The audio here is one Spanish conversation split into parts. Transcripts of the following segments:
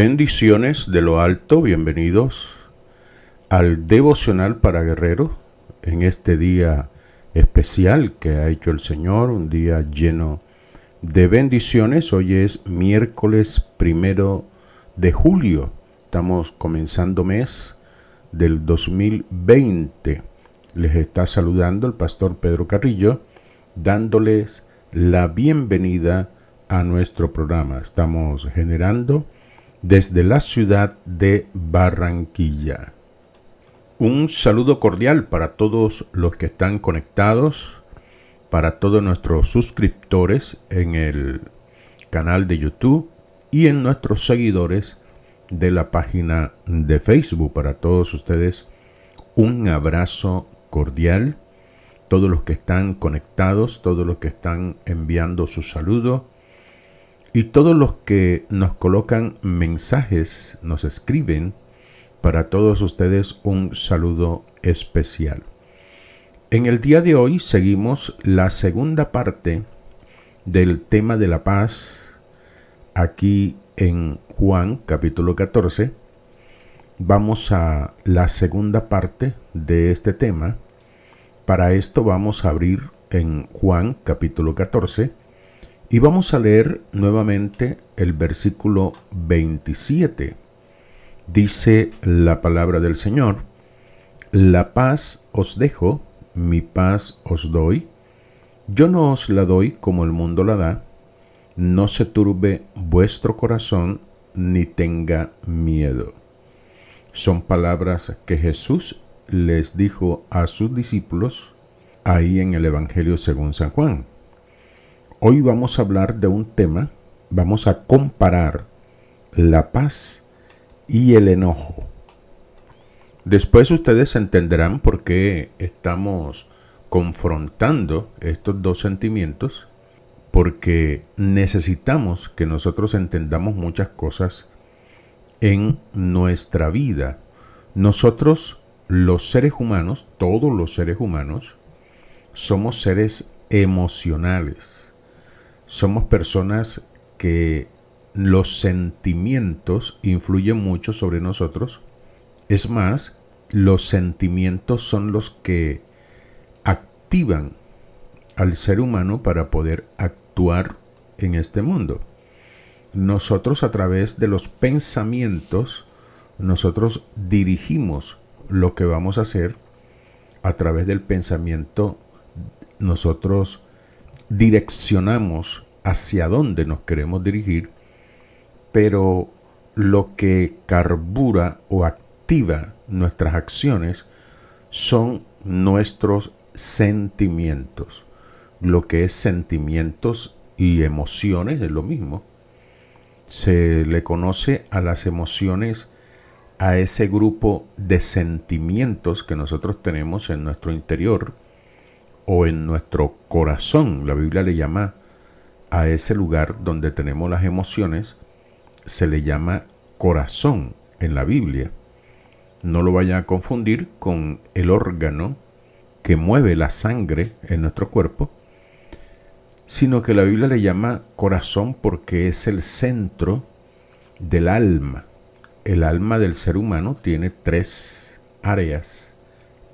Bendiciones de lo alto, bienvenidos al devocional para Guerrero en este día especial que ha hecho el Señor, un día lleno de bendiciones. Hoy es miércoles primero de julio, estamos comenzando mes del 2020. Les está saludando el pastor Pedro Carrillo, dándoles la bienvenida a nuestro programa. Estamos generando desde la ciudad de Barranquilla. Un saludo cordial para todos los que están conectados, para todos nuestros suscriptores en el canal de YouTube y en nuestros seguidores de la página de Facebook. Para todos ustedes, un abrazo cordial. Todos los que están conectados, todos los que están enviando su saludo y todos los que nos colocan mensajes, nos escriben, para todos ustedes un saludo especial. En el día de hoy seguimos la segunda parte del tema de la paz aquí en Juan capítulo 14. Vamos a la segunda parte de este tema. Para esto vamos a abrir en Juan capítulo 14 y vamos a leer nuevamente el versículo 27. Dice la palabra del Señor, la paz os dejo, mi paz os doy, yo no os la doy como el mundo la da, no se turbe vuestro corazón ni tenga miedo. Son palabras que Jesús les dijo a sus discípulos ahí en el Evangelio según San Juan. Hoy vamos a hablar de un tema, vamos a comparar la paz y el enojo. Después ustedes entenderán por qué estamos confrontando estos dos sentimientos, porque necesitamos que nosotros entendamos muchas cosas en nuestra vida. Nosotros, los seres humanos, todos los seres humanos, somos seres emocionales somos personas que los sentimientos influyen mucho sobre nosotros. Es más, los sentimientos son los que activan al ser humano para poder actuar en este mundo. Nosotros a través de los pensamientos, nosotros dirigimos lo que vamos a hacer. A través del pensamiento, nosotros direccionamos hacia dónde nos queremos dirigir, pero lo que carbura o activa nuestras acciones son nuestros sentimientos. Lo que es sentimientos y emociones es lo mismo. Se le conoce a las emociones a ese grupo de sentimientos que nosotros tenemos en nuestro interior o en nuestro corazón. La Biblia le llama a ese lugar donde tenemos las emociones, se le llama corazón en la Biblia. No lo vaya a confundir con el órgano que mueve la sangre en nuestro cuerpo, sino que la Biblia le llama corazón porque es el centro del alma. El alma del ser humano tiene tres áreas,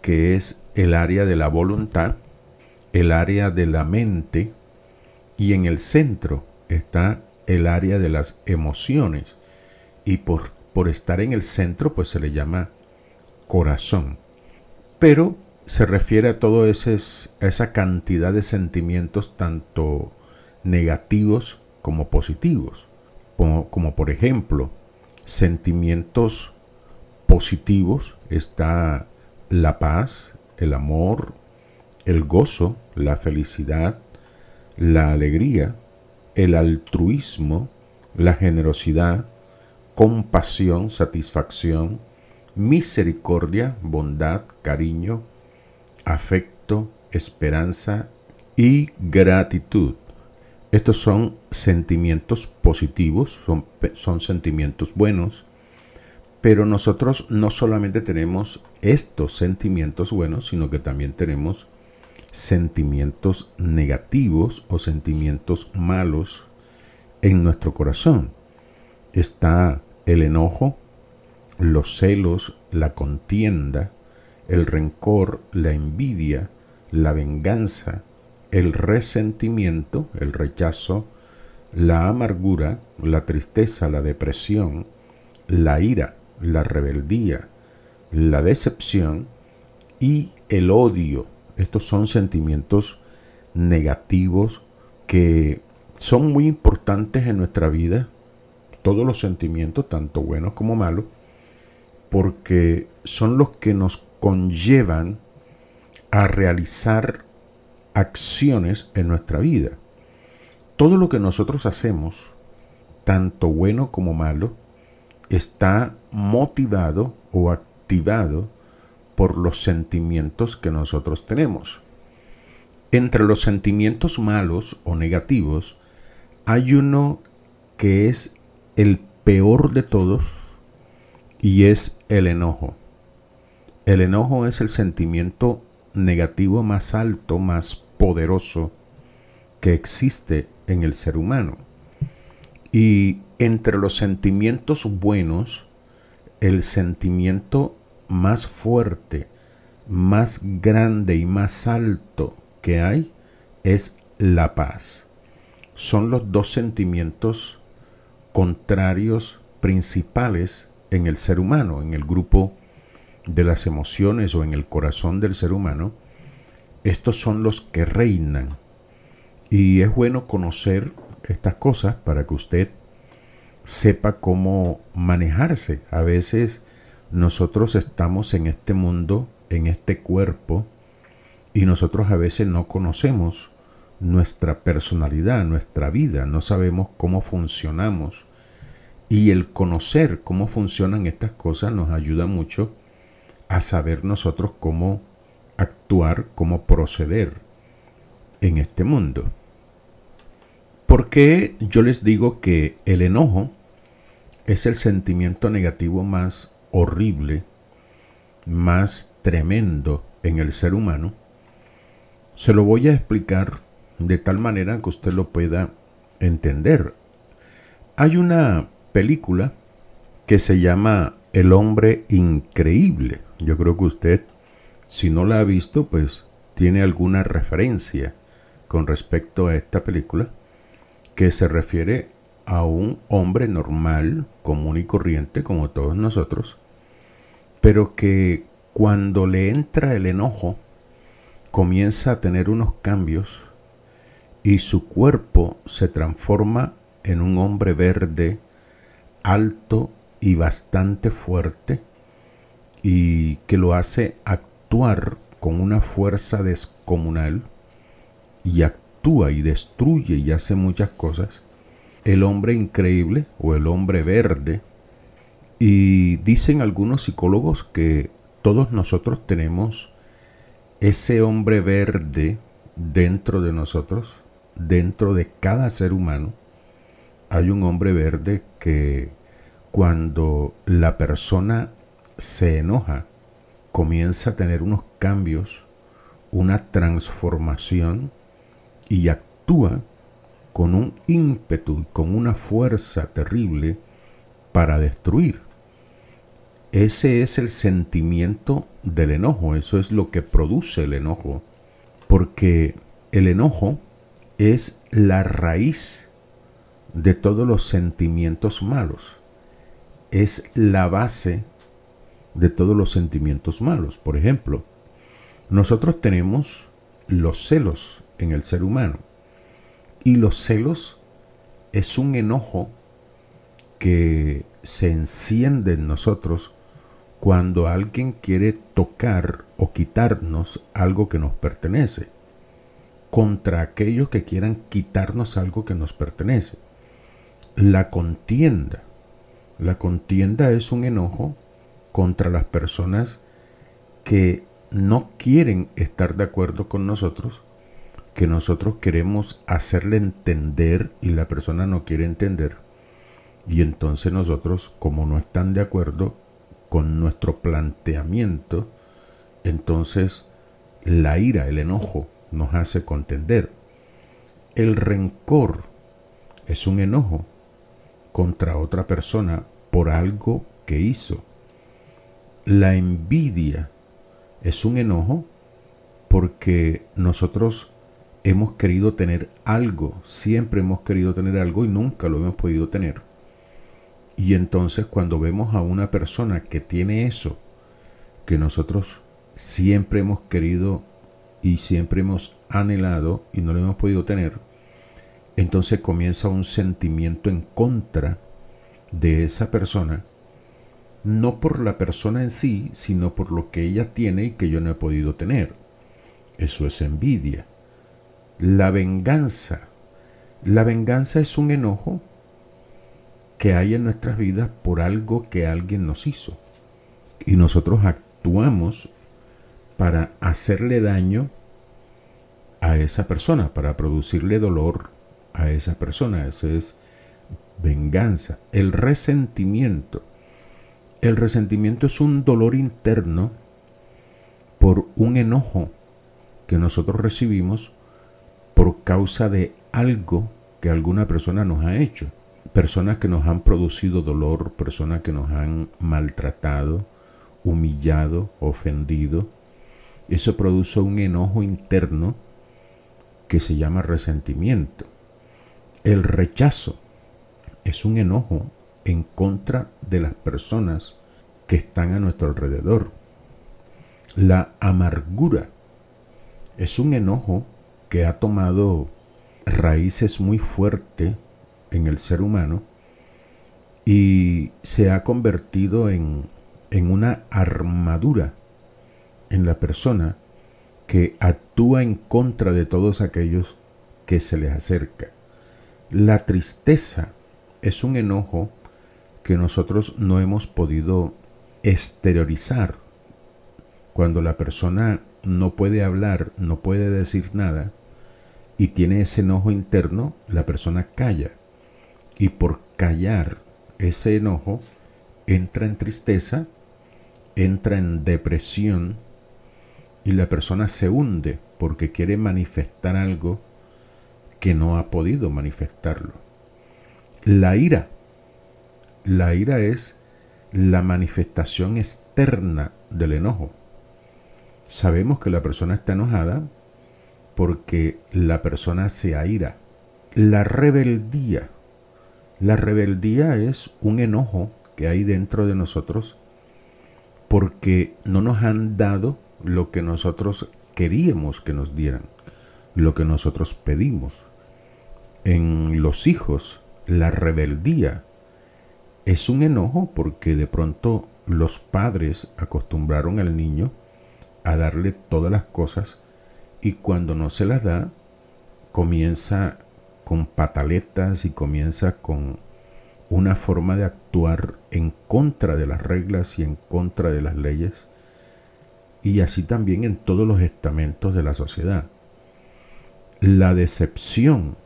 que es el área de la voluntad, el área de la mente y en el centro está el área de las emociones. Y por, por estar en el centro, pues se le llama corazón. Pero se refiere a toda esa cantidad de sentimientos, tanto negativos como positivos. como por ejemplo, sentimientos positivos está la paz, el amor, el gozo, la felicidad, la alegría, el altruismo, la generosidad, compasión, satisfacción, misericordia, bondad, cariño, afecto, esperanza y gratitud. Estos son sentimientos positivos, son, son, sentimientos buenos, pero nosotros no solamente tenemos estos sentimientos buenos, sino que también tenemos sentimientos negativos o sentimientos malos en nuestro corazón. Está el enojo, los celos, la contienda, el rencor, la envidia, la venganza, el resentimiento, el rechazo, la amargura, la tristeza, la depresión, la ira, la rebeldía, la decepción y el odio estos son sentimientos negativos que son muy importantes en nuestra vida, todos los sentimientos, tanto buenos como malos, porque son los que nos conllevan a realizar acciones en nuestra vida. Todo lo que nosotros hacemos, tanto bueno como malo, está motivado o activado por los sentimientos que nosotros tenemos. Entre los sentimientos malos o negativos hay uno que es el peor de todos y es el enojo. El enojo es el sentimiento negativo más alto, más poderoso que existe en el ser humano. Y entre los sentimientos buenos, el sentimiento más fuerte, más grande y más alto que hay es la paz. Son los dos sentimientos contrarios principales en el ser humano, en el grupo de las emociones o en el corazón del ser humano. Estos son los que reinan. Y es bueno conocer estas cosas para que usted sepa cómo manejarse. A veces nosotros estamos en este mundo, en este cuerpo, y nosotros a veces no conocemos nuestra personalidad, nuestra vida, no sabemos cómo funcionamos. Y el conocer cómo funcionan estas cosas nos ayuda mucho a saber nosotros cómo actuar, cómo proceder en este mundo. ¿Por qué yo les digo que el enojo es el sentimiento negativo más horrible, más tremendo en el ser humano, se lo voy a explicar de tal manera que usted lo pueda entender. Hay una película que se llama El hombre increíble. Yo creo que usted, si no la ha visto, pues tiene alguna referencia con respecto a esta película que se refiere a un hombre normal, común y corriente como todos nosotros, pero que cuando le entra el enojo, comienza a tener unos cambios y su cuerpo se transforma en un hombre verde, alto y bastante fuerte, y que lo hace actuar con una fuerza descomunal, y actúa y destruye y hace muchas cosas. El hombre increíble o el hombre verde y dicen algunos psicólogos que todos nosotros tenemos ese hombre verde dentro de nosotros, dentro de cada ser humano. Hay un hombre verde que cuando la persona se enoja, comienza a tener unos cambios, una transformación y actúa con un ímpetu y con una fuerza terrible para destruir. Ese es el sentimiento del enojo, eso es lo que produce el enojo, porque el enojo es la raíz de todos los sentimientos malos, es la base de todos los sentimientos malos. Por ejemplo, nosotros tenemos los celos en el ser humano y los celos es un enojo que se enciende en nosotros cuando alguien quiere tocar o quitarnos algo que nos pertenece, contra aquellos que quieran quitarnos algo que nos pertenece. La contienda. La contienda es un enojo contra las personas que no quieren estar de acuerdo con nosotros, que nosotros queremos hacerle entender y la persona no quiere entender. Y entonces nosotros, como no están de acuerdo con nuestro planteamiento, entonces la ira, el enojo nos hace contender. El rencor es un enojo contra otra persona por algo que hizo. La envidia es un enojo porque nosotros hemos querido tener algo, siempre hemos querido tener algo y nunca lo hemos podido tener. Y entonces cuando vemos a una persona que tiene eso, que nosotros siempre hemos querido y siempre hemos anhelado y no lo hemos podido tener, entonces comienza un sentimiento en contra de esa persona, no por la persona en sí, sino por lo que ella tiene y que yo no he podido tener. Eso es envidia. La venganza. La venganza es un enojo que hay en nuestras vidas por algo que alguien nos hizo. Y nosotros actuamos para hacerle daño a esa persona, para producirle dolor a esa persona. eso es venganza, el resentimiento. El resentimiento es un dolor interno por un enojo que nosotros recibimos por causa de algo que alguna persona nos ha hecho personas que nos han producido dolor, personas que nos han maltratado, humillado, ofendido. Eso produce un enojo interno que se llama resentimiento. El rechazo es un enojo en contra de las personas que están a nuestro alrededor. La amargura es un enojo que ha tomado raíces muy fuertes en el ser humano y se ha convertido en, en una armadura en la persona que actúa en contra de todos aquellos que se les acerca. La tristeza es un enojo que nosotros no hemos podido exteriorizar. Cuando la persona no puede hablar, no puede decir nada y tiene ese enojo interno, la persona calla y por callar ese enojo entra en tristeza, entra en depresión y la persona se hunde porque quiere manifestar algo que no ha podido manifestarlo. La ira. La ira es la manifestación externa del enojo. Sabemos que la persona está enojada porque la persona se aira. La rebeldía la rebeldía es un enojo que hay dentro de nosotros porque no nos han dado lo que nosotros queríamos que nos dieran, lo que nosotros pedimos. En los hijos, la rebeldía es un enojo porque de pronto los padres acostumbraron al niño a darle todas las cosas y cuando no se las da, comienza con pataletas y comienza con una forma de actuar en contra de las reglas y en contra de las leyes, y así también en todos los estamentos de la sociedad. La decepción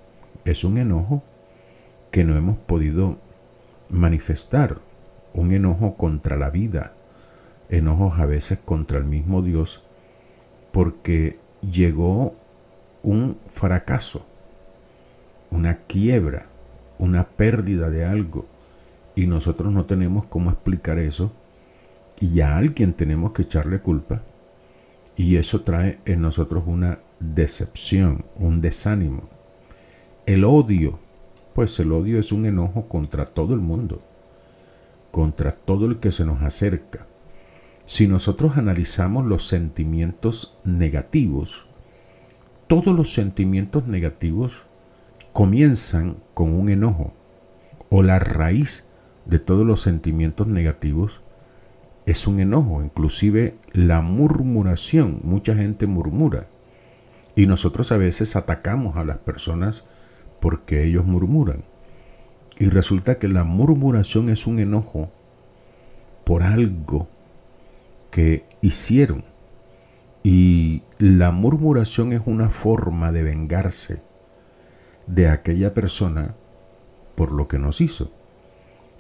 es un enojo que no hemos podido manifestar, un enojo contra la vida, enojos a veces contra el mismo Dios, porque llegó un fracaso una quiebra, una pérdida de algo. Y nosotros no tenemos cómo explicar eso. Y a alguien tenemos que echarle culpa. Y eso trae en nosotros una decepción, un desánimo. El odio, pues el odio es un enojo contra todo el mundo, contra todo el que se nos acerca. Si nosotros analizamos los sentimientos negativos, todos los sentimientos negativos comienzan con un enojo o la raíz de todos los sentimientos negativos es un enojo, inclusive la murmuración, mucha gente murmura y nosotros a veces atacamos a las personas porque ellos murmuran y resulta que la murmuración es un enojo por algo que hicieron y la murmuración es una forma de vengarse de aquella persona por lo que nos hizo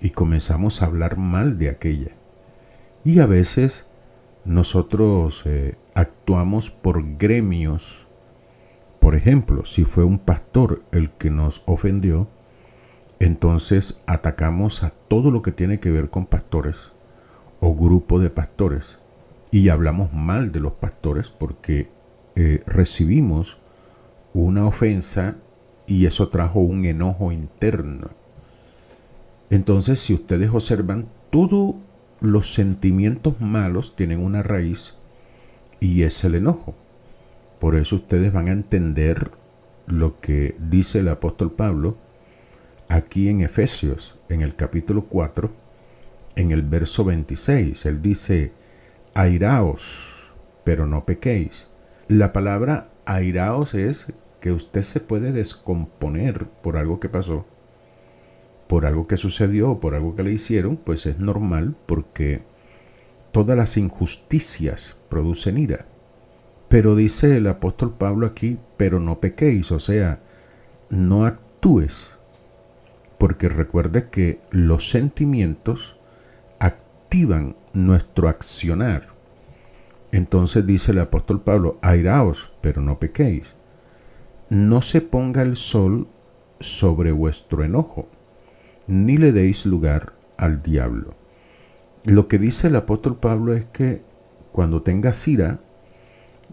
y comenzamos a hablar mal de aquella. Y a veces nosotros eh, actuamos por gremios. Por ejemplo, si fue un pastor el que nos ofendió, entonces atacamos a todo lo que tiene que ver con pastores o grupo de pastores y hablamos mal de los pastores porque eh, recibimos una ofensa y eso trajo un enojo interno. Entonces, si ustedes observan, todos los sentimientos malos tienen una raíz y es el enojo. Por eso ustedes van a entender lo que dice el apóstol Pablo aquí en Efesios, en el capítulo 4, en el verso 26. Él dice, airaos, pero no pequéis. La palabra airaos es que usted se puede descomponer por algo que pasó, por algo que sucedió o por algo que le hicieron, pues es normal porque todas las injusticias producen ira. Pero dice el apóstol Pablo aquí, pero no pequéis, o sea, no actúes, porque recuerde que los sentimientos activan nuestro accionar. Entonces dice el apóstol Pablo, airaos, pero no pequéis. No se ponga el sol sobre vuestro enojo, ni le deis lugar al diablo. Lo que dice el apóstol Pablo es que cuando tengas ira,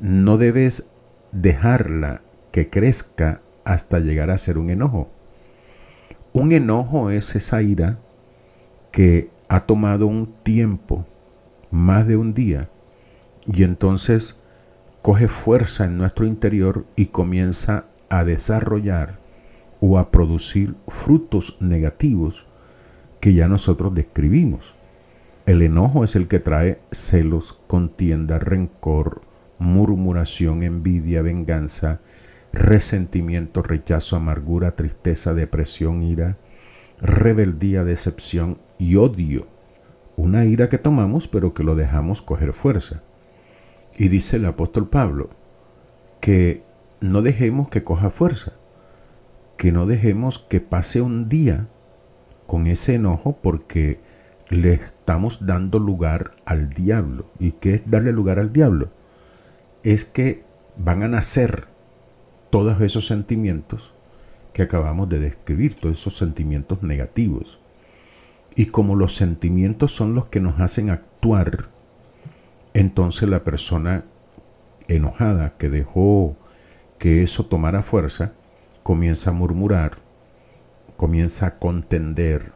no debes dejarla que crezca hasta llegar a ser un enojo. Un enojo es esa ira que ha tomado un tiempo, más de un día, y entonces coge fuerza en nuestro interior y comienza a desarrollar o a producir frutos negativos que ya nosotros describimos. El enojo es el que trae celos, contienda, rencor, murmuración, envidia, venganza, resentimiento, rechazo, amargura, tristeza, depresión, ira, rebeldía, decepción y odio. Una ira que tomamos pero que lo dejamos coger fuerza. Y dice el apóstol Pablo que no dejemos que coja fuerza, que no dejemos que pase un día con ese enojo porque le estamos dando lugar al diablo. ¿Y qué es darle lugar al diablo? Es que van a nacer todos esos sentimientos que acabamos de describir, todos esos sentimientos negativos. Y como los sentimientos son los que nos hacen actuar, entonces la persona enojada que dejó que eso tomara fuerza, comienza a murmurar, comienza a contender,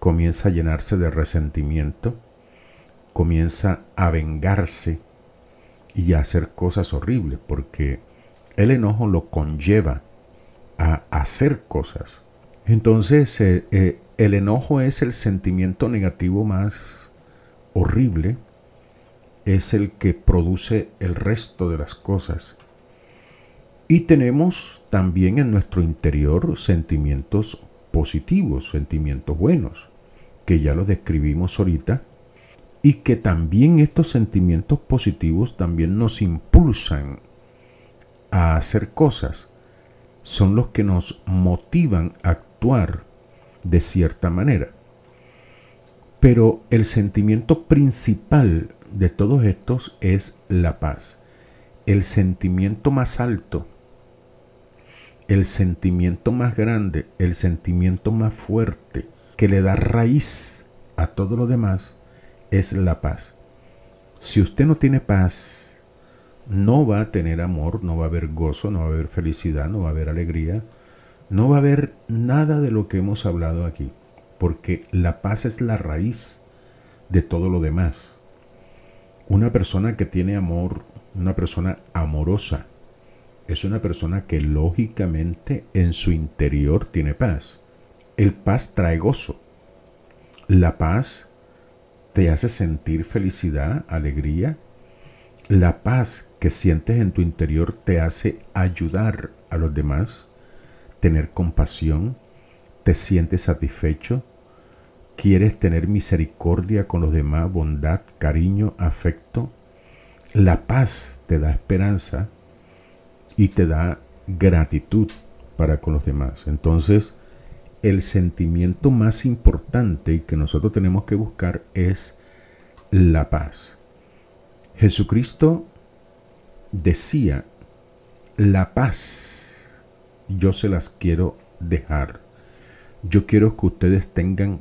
comienza a llenarse de resentimiento, comienza a vengarse y a hacer cosas horribles, porque el enojo lo conlleva a hacer cosas. Entonces, eh, eh, el enojo es el sentimiento negativo más horrible es el que produce el resto de las cosas. Y tenemos también en nuestro interior sentimientos positivos, sentimientos buenos, que ya los describimos ahorita, y que también estos sentimientos positivos también nos impulsan a hacer cosas, son los que nos motivan a actuar de cierta manera. Pero el sentimiento principal de todos estos es la paz. El sentimiento más alto, el sentimiento más grande, el sentimiento más fuerte que le da raíz a todo lo demás es la paz. Si usted no tiene paz, no va a tener amor, no va a haber gozo, no va a haber felicidad, no va a haber alegría, no va a haber nada de lo que hemos hablado aquí porque la paz es la raíz de todo lo demás. Una persona que tiene amor, una persona amorosa, es una persona que lógicamente en su interior tiene paz. El paz trae gozo. La paz te hace sentir felicidad, alegría. La paz que sientes en tu interior te hace ayudar a los demás, tener compasión, ¿Te sientes satisfecho? ¿Quieres tener misericordia con los demás, bondad, cariño, afecto? La paz te da esperanza y te da gratitud para con los demás. Entonces, el sentimiento más importante que nosotros tenemos que buscar es la paz. Jesucristo decía, la paz yo se las quiero dejar yo quiero que ustedes tengan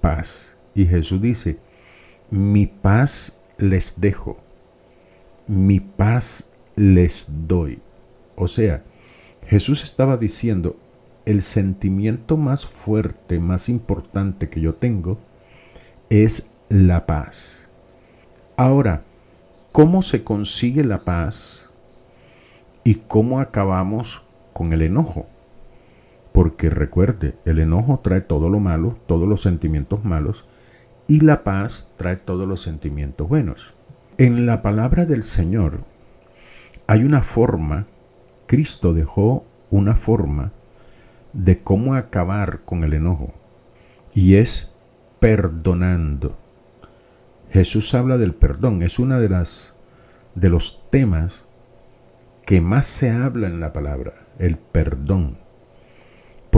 paz. Y Jesús dice, mi paz les dejo, mi paz les doy. O sea, Jesús estaba diciendo, el sentimiento más fuerte, más importante que yo tengo, es la paz. Ahora, ¿cómo se consigue la paz y cómo acabamos con el enojo? Porque recuerde, el enojo trae todo lo malo, todos los sentimientos malos, y la paz trae todos los sentimientos buenos. En la palabra del Señor hay una forma, Cristo dejó una forma de cómo acabar con el enojo, y es perdonando. Jesús habla del perdón, es una de las de los temas que más se habla en la palabra, el perdón.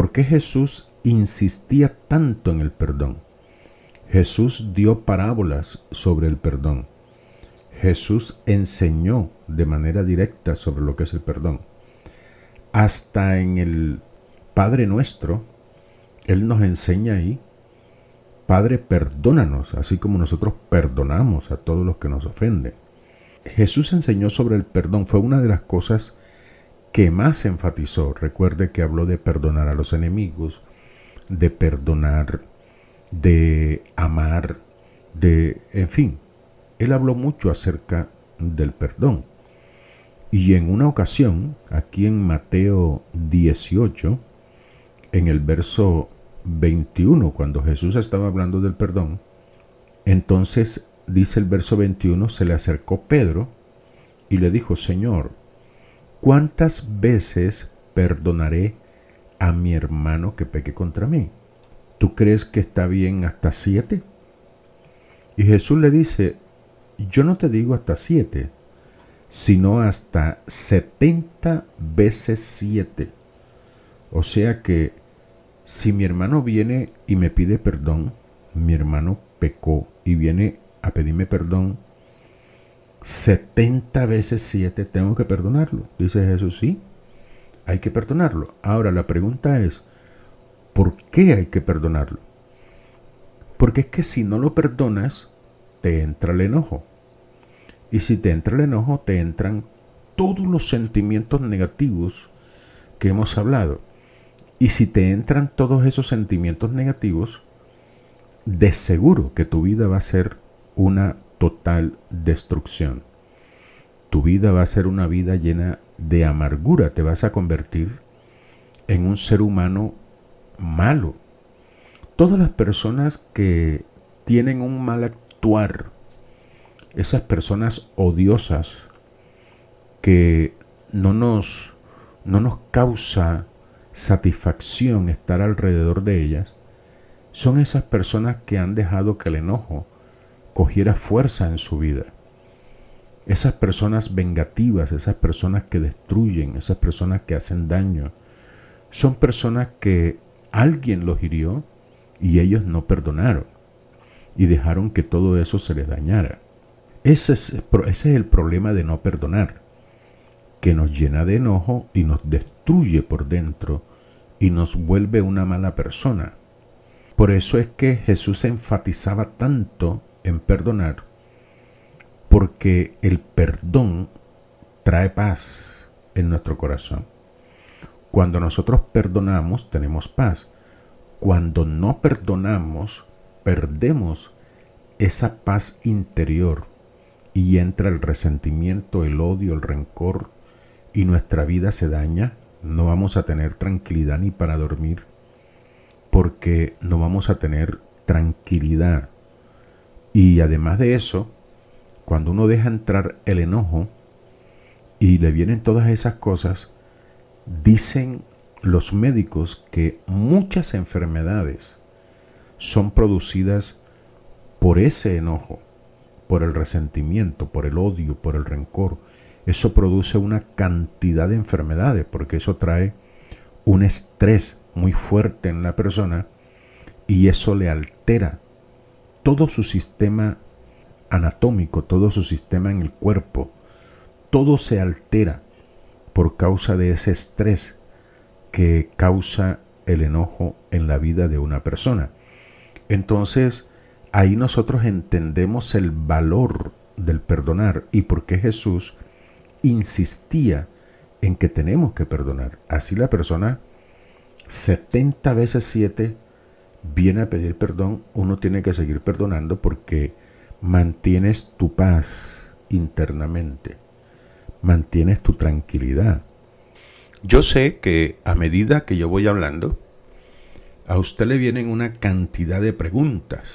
¿Por qué Jesús insistía tanto en el perdón? Jesús dio parábolas sobre el perdón. Jesús enseñó de manera directa sobre lo que es el perdón. Hasta en el Padre nuestro, Él nos enseña ahí, Padre, perdónanos, así como nosotros perdonamos a todos los que nos ofenden. Jesús enseñó sobre el perdón, fue una de las cosas que más enfatizó, recuerde que habló de perdonar a los enemigos, de perdonar, de amar, de, en fin, él habló mucho acerca del perdón. Y en una ocasión, aquí en Mateo 18, en el verso 21, cuando Jesús estaba hablando del perdón, entonces dice el verso 21, se le acercó Pedro y le dijo, Señor, ¿Cuántas veces perdonaré a mi hermano que peque contra mí? ¿Tú crees que está bien hasta siete? Y Jesús le dice, yo no te digo hasta siete, sino hasta setenta veces siete. O sea que si mi hermano viene y me pide perdón, mi hermano pecó y viene a pedirme perdón 70 veces 7 tengo que perdonarlo. Dice Jesús, sí, hay que perdonarlo. Ahora la pregunta es, ¿por qué hay que perdonarlo? Porque es que si no lo perdonas, te entra el enojo. Y si te entra el enojo, te entran todos los sentimientos negativos que hemos hablado. Y si te entran todos esos sentimientos negativos, de seguro que tu vida va a ser una total destrucción. Tu vida va a ser una vida llena de amargura, te vas a convertir en un ser humano malo. Todas las personas que tienen un mal actuar, esas personas odiosas que no nos, no nos causa satisfacción estar alrededor de ellas, son esas personas que han dejado que el enojo, cogiera fuerza en su vida. Esas personas vengativas, esas personas que destruyen, esas personas que hacen daño, son personas que alguien los hirió y ellos no perdonaron y dejaron que todo eso se les dañara. Ese es, ese es el problema de no perdonar, que nos llena de enojo y nos destruye por dentro y nos vuelve una mala persona. Por eso es que Jesús enfatizaba tanto en perdonar, porque el perdón trae paz en nuestro corazón. Cuando nosotros perdonamos, tenemos paz. Cuando no perdonamos, perdemos esa paz interior y entra el resentimiento, el odio, el rencor y nuestra vida se daña. No vamos a tener tranquilidad ni para dormir porque no vamos a tener tranquilidad y además de eso, cuando uno deja entrar el enojo y le vienen todas esas cosas, dicen los médicos que muchas enfermedades son producidas por ese enojo, por el resentimiento, por el odio, por el rencor. Eso produce una cantidad de enfermedades porque eso trae un estrés muy fuerte en la persona y eso le altera todo su sistema anatómico, todo su sistema en el cuerpo, todo se altera por causa de ese estrés que causa el enojo en la vida de una persona. Entonces, ahí nosotros entendemos el valor del perdonar y por qué Jesús insistía en que tenemos que perdonar. Así la persona 70 veces 7 viene a pedir perdón, uno tiene que seguir perdonando porque mantienes tu paz internamente, mantienes tu tranquilidad. Yo sé que a medida que yo voy hablando, a usted le vienen una cantidad de preguntas.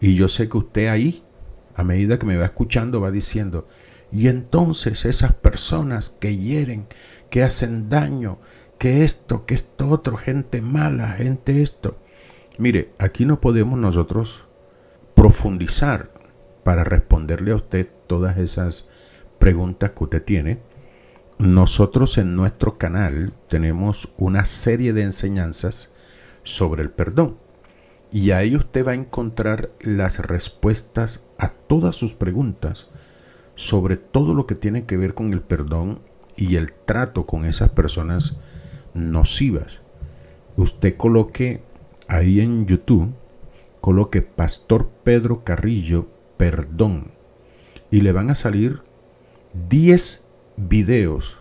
Y yo sé que usted ahí, a medida que me va escuchando, va diciendo, y entonces esas personas que hieren, que hacen daño, que esto, que esto otro, gente mala, gente esto. Mire, aquí no podemos nosotros profundizar para responderle a usted todas esas preguntas que usted tiene. Nosotros en nuestro canal tenemos una serie de enseñanzas sobre el perdón. Y ahí usted va a encontrar las respuestas a todas sus preguntas sobre todo lo que tiene que ver con el perdón y el trato con esas personas nocivas. Usted coloque ahí en YouTube, coloque Pastor Pedro Carrillo, perdón, y le van a salir 10 videos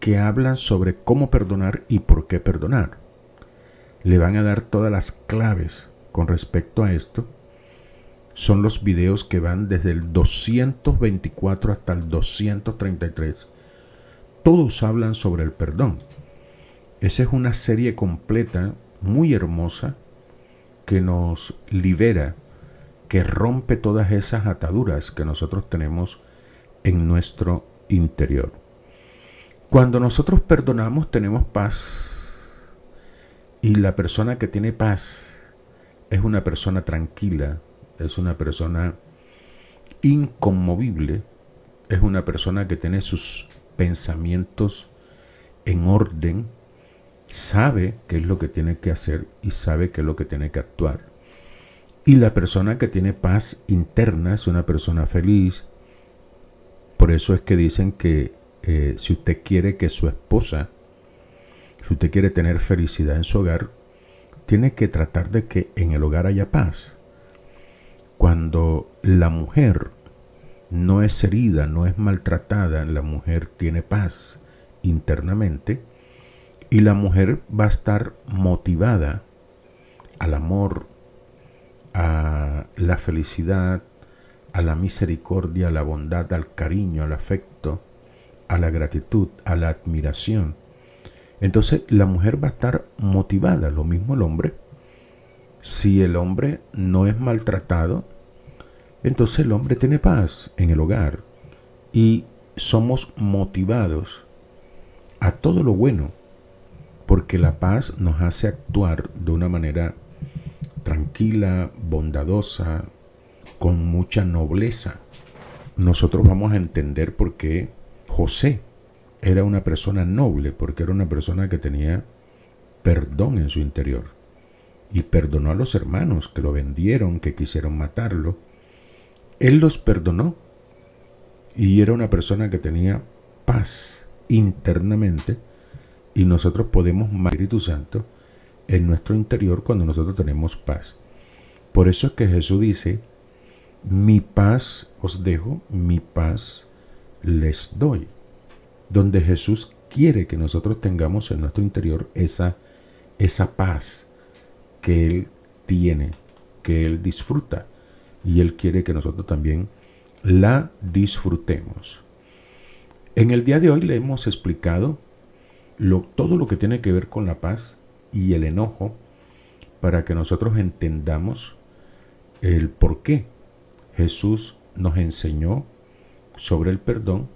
que hablan sobre cómo perdonar y por qué perdonar. Le van a dar todas las claves con respecto a esto. Son los videos que van desde el 224 hasta el 233. Todos hablan sobre el perdón. Esa es una serie completa, muy hermosa, que nos libera, que rompe todas esas ataduras que nosotros tenemos en nuestro interior. Cuando nosotros perdonamos tenemos paz. Y la persona que tiene paz es una persona tranquila, es una persona inconmovible, es una persona que tiene sus pensamientos en orden, sabe qué es lo que tiene que hacer y sabe qué es lo que tiene que actuar. Y la persona que tiene paz interna es una persona feliz. Por eso es que dicen que eh, si usted quiere que su esposa, si usted quiere tener felicidad en su hogar, tiene que tratar de que en el hogar haya paz. Cuando la mujer no es herida, no es maltratada, la mujer tiene paz internamente y la mujer va a estar motivada al amor, a la felicidad, a la misericordia, a la bondad, al cariño, al afecto, a la gratitud, a la admiración. Entonces la mujer va a estar motivada, lo mismo el hombre. Si el hombre no es maltratado, entonces el hombre tiene paz en el hogar y somos motivados a todo lo bueno porque la paz nos hace actuar de una manera tranquila, bondadosa, con mucha nobleza. Nosotros vamos a entender por qué José era una persona noble, porque era una persona que tenía perdón en su interior. Y perdonó a los hermanos que lo vendieron, que quisieron matarlo. Él los perdonó. Y era una persona que tenía paz internamente y nosotros podemos más Espíritu Santo en nuestro interior cuando nosotros tenemos paz. Por eso es que Jesús dice, mi paz os dejo, mi paz les doy. Donde Jesús quiere que nosotros tengamos en nuestro interior esa, esa paz que Él tiene, que Él disfruta. Y Él quiere que nosotros también la disfrutemos. En el día de hoy le hemos explicado todo lo que tiene que ver con la paz y el enojo para que nosotros entendamos el por qué Jesús nos enseñó sobre el perdón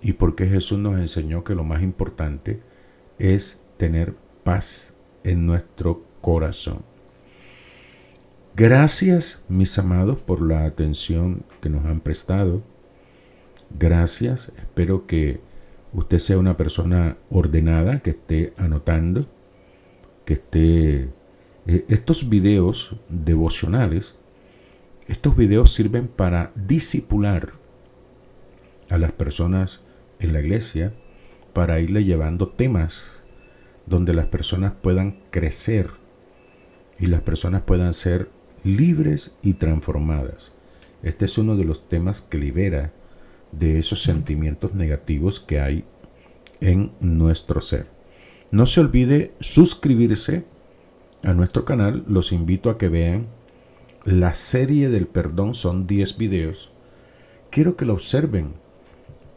y por qué Jesús nos enseñó que lo más importante es tener paz en nuestro corazón. Gracias, mis amados, por la atención que nos han prestado. Gracias, espero que usted sea una persona ordenada, que esté anotando, que esté... Eh, estos videos devocionales, estos videos sirven para disipular a las personas en la iglesia, para irle llevando temas donde las personas puedan crecer y las personas puedan ser libres y transformadas. Este es uno de los temas que libera de esos sentimientos negativos que hay en nuestro ser. No se olvide suscribirse a nuestro canal. Los invito a que vean la serie del perdón. Son 10 videos. Quiero que lo observen.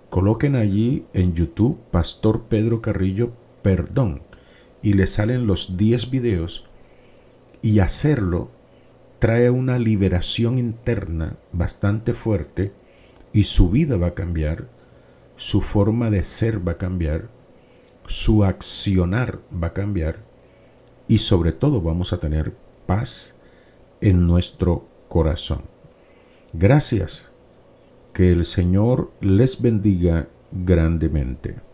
Coloquen allí en YouTube Pastor Pedro Carrillo Perdón y le salen los 10 videos y hacerlo trae una liberación interna bastante fuerte y su vida va a cambiar, su forma de ser va a cambiar, su accionar va a cambiar y sobre todo vamos a tener paz en nuestro corazón. Gracias. Que el Señor les bendiga grandemente.